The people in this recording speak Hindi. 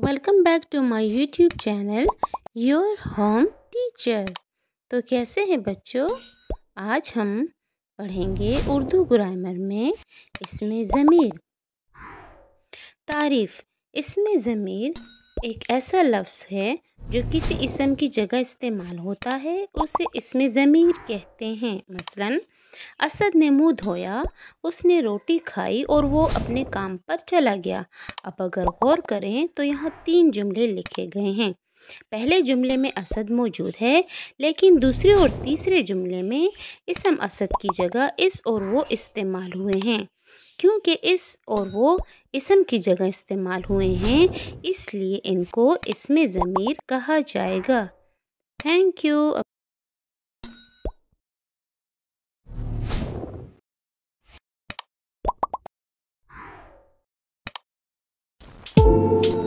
welcome back to my YouTube channel your home teacher तो कैसे हैं बच्चों आज हम पढ़ेंगे उर्दू ग्रामर में इसमें ज़मीर तारीफ़ इसमें ज़मीर एक ऐसा लफ्ज़ है जो किसी इसम की जगह इस्तेमाल होता है उसे इसमें ज़मीर कहते हैं मसलन असद ने मुंह धोया उसने रोटी खाई और वो अपने काम पर चला गया अब अगर गौर करें तो यहाँ तीन जुमले लिखे गए हैं पहले जुमले में असद मौजूद है लेकिन दूसरे और तीसरे जुमले में इसम असद की जगह इस और वो इस्तेमाल हुए हैं क्योंकि इस और वो इसम की जगह इस्तेमाल हुए हैं इसलिए इनको इसमें ज़मीर कहा जाएगा थैंक यू